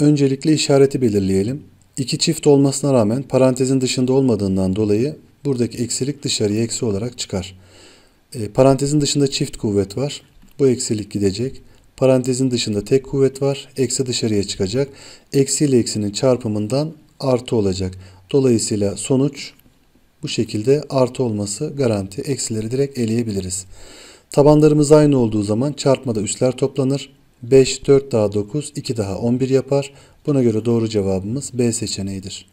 Öncelikle işareti belirleyelim. İki çift olmasına rağmen parantezin dışında olmadığından dolayı buradaki eksilik dışarıya eksi olarak çıkar. E, parantezin dışında çift kuvvet var. Bu eksilik gidecek. Parantezin dışında tek kuvvet var. Eksi dışarıya çıkacak. Eksi ile eksinin çarpımından artı olacak. Dolayısıyla sonuç bu şekilde artı olması garanti. Eksileri direkt eleyebiliriz. Tabanlarımız aynı olduğu zaman çarpmada üstler toplanır. 5, 4 daha 9, 2 daha 11 yapar. Buna göre doğru cevabımız B seçeneğidir.